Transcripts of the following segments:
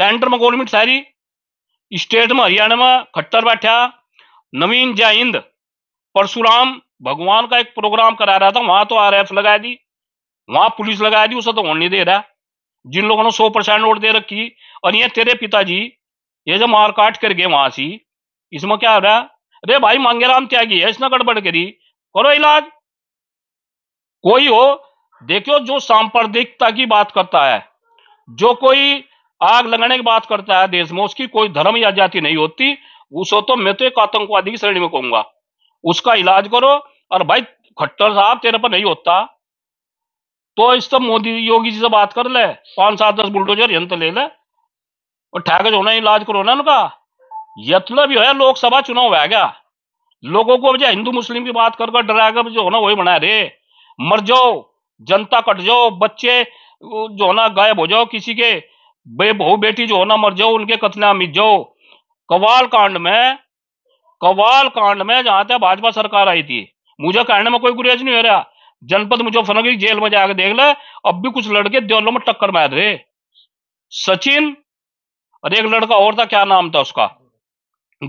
government सारी state में हरियाणा में खट्टर बैठा नवीन जय हिंद परशुराम भगवान का एक प्रोग्राम करा रहा था वहां तो एफ लगा दी वहां पुलिस लगा दी उसे तो होने दे रहा जिन लोगों ने सौ परसेंट वोट दे रखी और ये तेरे पिताजी ये जो मार काट कर गए वहां से इसमें क्या हो रहा है अरे भाई मांगेराम त्यागी है इसने गड़बड़ करी करो इलाज कोई हो देखो जो सांप्रदायिकता की बात करता है जो कोई आग लगने की बात करता है देश में उसकी कोई धर्म या जाति नहीं होती उसको तो मैं तो एक आतंकवादी की श्रेणी में कहूंगा उसका इलाज करो और भाई खट्टर साहब तेरे पर नहीं होता तो इस सब तो मोदी योगी जी से बात कर ले पांच सात दस बुलडोजर यंत्र ले ले और ठहर जो ना इलाज करो ना उनका यतलब भी है लोकसभा चुनाव है क्या लोगों को जो हिंदू मुस्लिम की बात कर डरा कर जो होना वही बना रे मर जाओ जनता कट जाओ बच्चे जो होना गायब हो जाओ किसी के बे बहू बेटी जो होना मर जाओ उनके कतलेआम जाओ कवाल कांड में कवाल कांड में जहां तक भाजपा सरकार आई थी मुझे कहने में कोई गुरेज नहीं हो रहा जनपद मुजफ्फरनगर की जेल में जाकर देख ले अब भी कुछ लड़के देवलों में टक्कर मार रहे सचिन और एक लड़का और था क्या नाम था उसका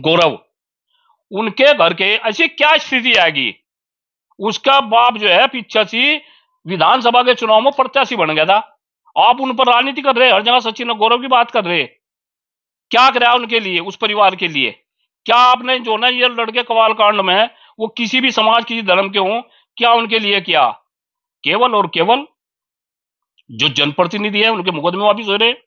गौरव उनके घर के ऐसी क्या स्थिति आएगी उसका बाप जो है पीछे सी विधानसभा के चुनाव में प्रत्याशी बन गया था आप उन पर राजनीति कर रहे हैं हर जगह सचिन और गौरव की बात कर रहे क्या कराया उनके लिए उस परिवार के लिए क्या आपने जो ना ये लड़के कवाल कांड में वो किसी भी समाज किसी धर्म के हों क्या उनके लिए किया केवल और केवल जो जनप्रतिनिधि है उनके मुकदमे वापिस हो रहे